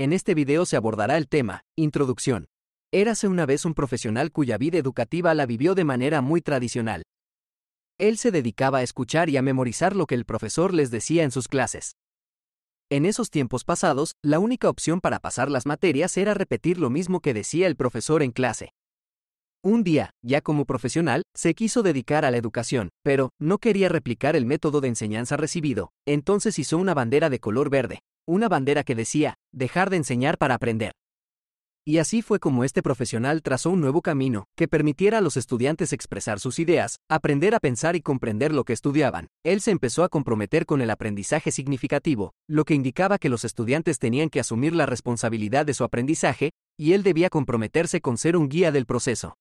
En este video se abordará el tema, introducción. Érase una vez un profesional cuya vida educativa la vivió de manera muy tradicional. Él se dedicaba a escuchar y a memorizar lo que el profesor les decía en sus clases. En esos tiempos pasados, la única opción para pasar las materias era repetir lo mismo que decía el profesor en clase. Un día, ya como profesional, se quiso dedicar a la educación, pero no quería replicar el método de enseñanza recibido, entonces hizo una bandera de color verde, una bandera que decía, dejar de enseñar para aprender. Y así fue como este profesional trazó un nuevo camino que permitiera a los estudiantes expresar sus ideas, aprender a pensar y comprender lo que estudiaban. Él se empezó a comprometer con el aprendizaje significativo, lo que indicaba que los estudiantes tenían que asumir la responsabilidad de su aprendizaje, y él debía comprometerse con ser un guía del proceso.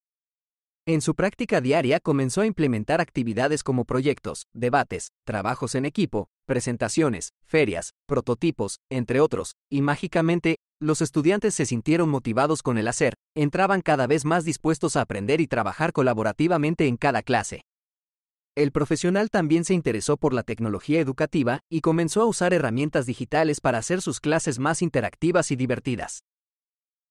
En su práctica diaria comenzó a implementar actividades como proyectos, debates, trabajos en equipo, presentaciones, ferias, prototipos, entre otros, y mágicamente, los estudiantes se sintieron motivados con el hacer, entraban cada vez más dispuestos a aprender y trabajar colaborativamente en cada clase. El profesional también se interesó por la tecnología educativa y comenzó a usar herramientas digitales para hacer sus clases más interactivas y divertidas.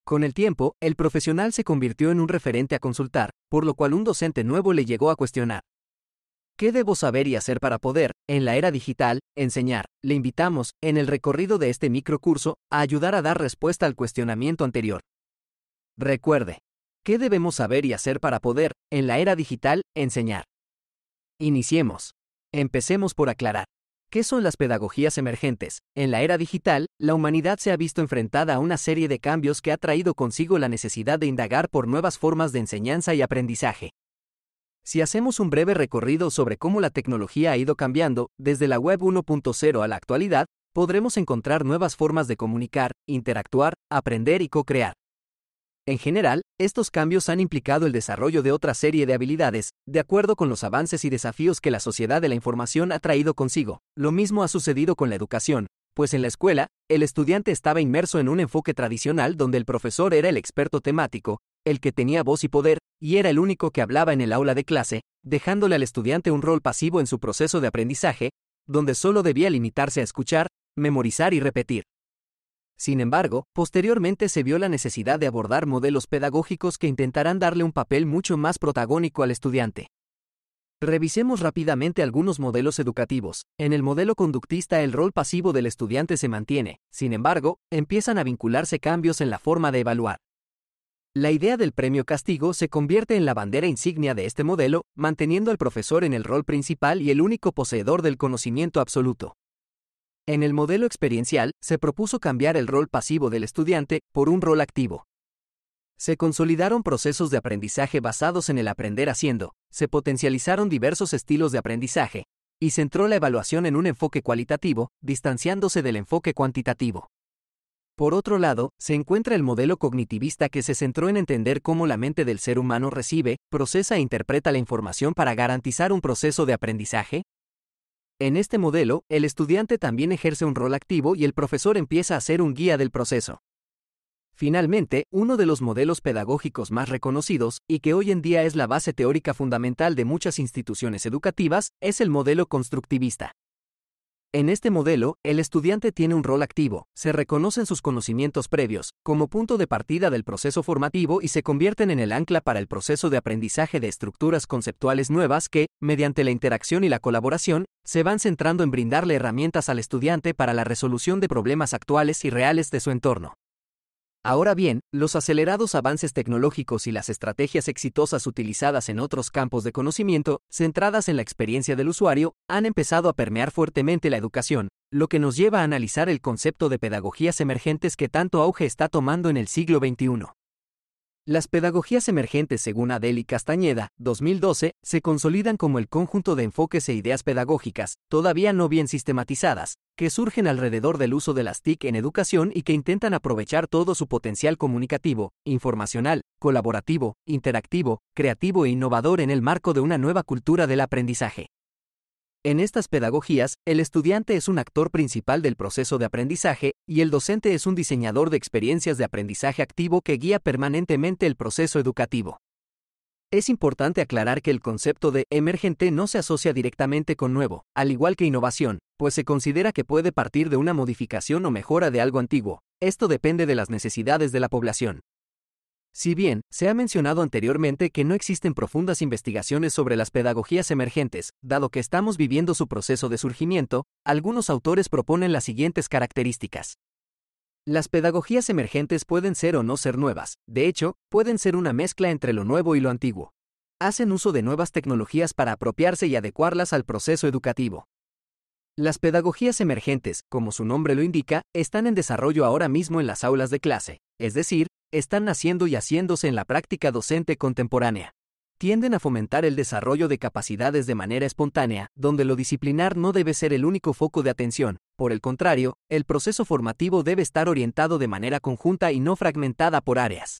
Con el tiempo, el profesional se convirtió en un referente a consultar, por lo cual un docente nuevo le llegó a cuestionar. ¿Qué debo saber y hacer para poder, en la era digital, enseñar? Le invitamos, en el recorrido de este microcurso, a ayudar a dar respuesta al cuestionamiento anterior. Recuerde, ¿qué debemos saber y hacer para poder, en la era digital, enseñar? Iniciemos. Empecemos por aclarar. ¿Qué son las pedagogías emergentes? En la era digital, la humanidad se ha visto enfrentada a una serie de cambios que ha traído consigo la necesidad de indagar por nuevas formas de enseñanza y aprendizaje. Si hacemos un breve recorrido sobre cómo la tecnología ha ido cambiando, desde la web 1.0 a la actualidad, podremos encontrar nuevas formas de comunicar, interactuar, aprender y co-crear. En general, estos cambios han implicado el desarrollo de otra serie de habilidades, de acuerdo con los avances y desafíos que la sociedad de la información ha traído consigo. Lo mismo ha sucedido con la educación, pues en la escuela, el estudiante estaba inmerso en un enfoque tradicional donde el profesor era el experto temático, el que tenía voz y poder, y era el único que hablaba en el aula de clase, dejándole al estudiante un rol pasivo en su proceso de aprendizaje, donde solo debía limitarse a escuchar, memorizar y repetir. Sin embargo, posteriormente se vio la necesidad de abordar modelos pedagógicos que intentarán darle un papel mucho más protagónico al estudiante. Revisemos rápidamente algunos modelos educativos. En el modelo conductista el rol pasivo del estudiante se mantiene, sin embargo, empiezan a vincularse cambios en la forma de evaluar. La idea del premio castigo se convierte en la bandera insignia de este modelo, manteniendo al profesor en el rol principal y el único poseedor del conocimiento absoluto. En el modelo experiencial, se propuso cambiar el rol pasivo del estudiante por un rol activo. Se consolidaron procesos de aprendizaje basados en el aprender haciendo, se potencializaron diversos estilos de aprendizaje, y centró la evaluación en un enfoque cualitativo, distanciándose del enfoque cuantitativo. Por otro lado, se encuentra el modelo cognitivista que se centró en entender cómo la mente del ser humano recibe, procesa e interpreta la información para garantizar un proceso de aprendizaje, en este modelo, el estudiante también ejerce un rol activo y el profesor empieza a ser un guía del proceso. Finalmente, uno de los modelos pedagógicos más reconocidos, y que hoy en día es la base teórica fundamental de muchas instituciones educativas, es el modelo constructivista. En este modelo, el estudiante tiene un rol activo, se reconocen sus conocimientos previos, como punto de partida del proceso formativo y se convierten en el ancla para el proceso de aprendizaje de estructuras conceptuales nuevas que, mediante la interacción y la colaboración, se van centrando en brindarle herramientas al estudiante para la resolución de problemas actuales y reales de su entorno. Ahora bien, los acelerados avances tecnológicos y las estrategias exitosas utilizadas en otros campos de conocimiento, centradas en la experiencia del usuario, han empezado a permear fuertemente la educación, lo que nos lleva a analizar el concepto de pedagogías emergentes que tanto auge está tomando en el siglo XXI. Las pedagogías emergentes, según Adeli Castañeda, 2012, se consolidan como el conjunto de enfoques e ideas pedagógicas, todavía no bien sistematizadas, que surgen alrededor del uso de las TIC en educación y que intentan aprovechar todo su potencial comunicativo, informacional, colaborativo, interactivo, creativo e innovador en el marco de una nueva cultura del aprendizaje. En estas pedagogías, el estudiante es un actor principal del proceso de aprendizaje y el docente es un diseñador de experiencias de aprendizaje activo que guía permanentemente el proceso educativo. Es importante aclarar que el concepto de emergente no se asocia directamente con nuevo, al igual que innovación, pues se considera que puede partir de una modificación o mejora de algo antiguo. Esto depende de las necesidades de la población. Si bien, se ha mencionado anteriormente que no existen profundas investigaciones sobre las pedagogías emergentes, dado que estamos viviendo su proceso de surgimiento, algunos autores proponen las siguientes características. Las pedagogías emergentes pueden ser o no ser nuevas, de hecho, pueden ser una mezcla entre lo nuevo y lo antiguo. Hacen uso de nuevas tecnologías para apropiarse y adecuarlas al proceso educativo. Las pedagogías emergentes, como su nombre lo indica, están en desarrollo ahora mismo en las aulas de clase, es decir, están naciendo y haciéndose en la práctica docente contemporánea. Tienden a fomentar el desarrollo de capacidades de manera espontánea, donde lo disciplinar no debe ser el único foco de atención, por el contrario, el proceso formativo debe estar orientado de manera conjunta y no fragmentada por áreas.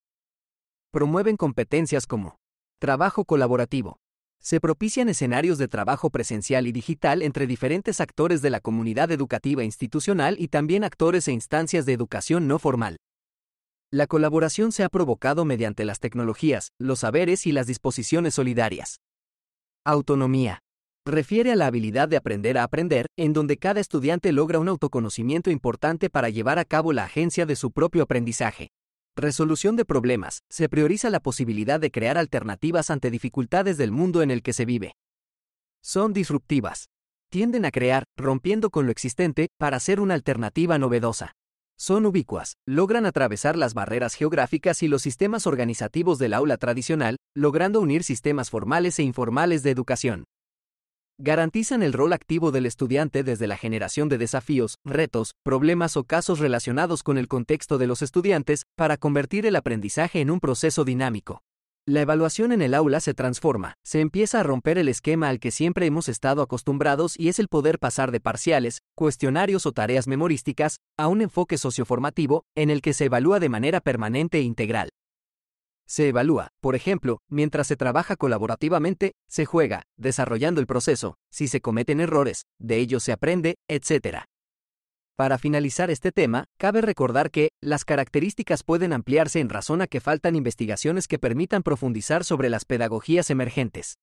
Promueven competencias como trabajo colaborativo, se propician escenarios de trabajo presencial y digital entre diferentes actores de la comunidad educativa institucional y también actores e instancias de educación no formal. La colaboración se ha provocado mediante las tecnologías, los saberes y las disposiciones solidarias. Autonomía. Refiere a la habilidad de aprender a aprender, en donde cada estudiante logra un autoconocimiento importante para llevar a cabo la agencia de su propio aprendizaje. Resolución de problemas. Se prioriza la posibilidad de crear alternativas ante dificultades del mundo en el que se vive. Son disruptivas. Tienden a crear, rompiendo con lo existente, para ser una alternativa novedosa. Son ubicuas, logran atravesar las barreras geográficas y los sistemas organizativos del aula tradicional, logrando unir sistemas formales e informales de educación garantizan el rol activo del estudiante desde la generación de desafíos, retos, problemas o casos relacionados con el contexto de los estudiantes para convertir el aprendizaje en un proceso dinámico. La evaluación en el aula se transforma, se empieza a romper el esquema al que siempre hemos estado acostumbrados y es el poder pasar de parciales, cuestionarios o tareas memorísticas a un enfoque socioformativo en el que se evalúa de manera permanente e integral. Se evalúa, por ejemplo, mientras se trabaja colaborativamente, se juega, desarrollando el proceso, si se cometen errores, de ellos se aprende, etc. Para finalizar este tema, cabe recordar que las características pueden ampliarse en razón a que faltan investigaciones que permitan profundizar sobre las pedagogías emergentes.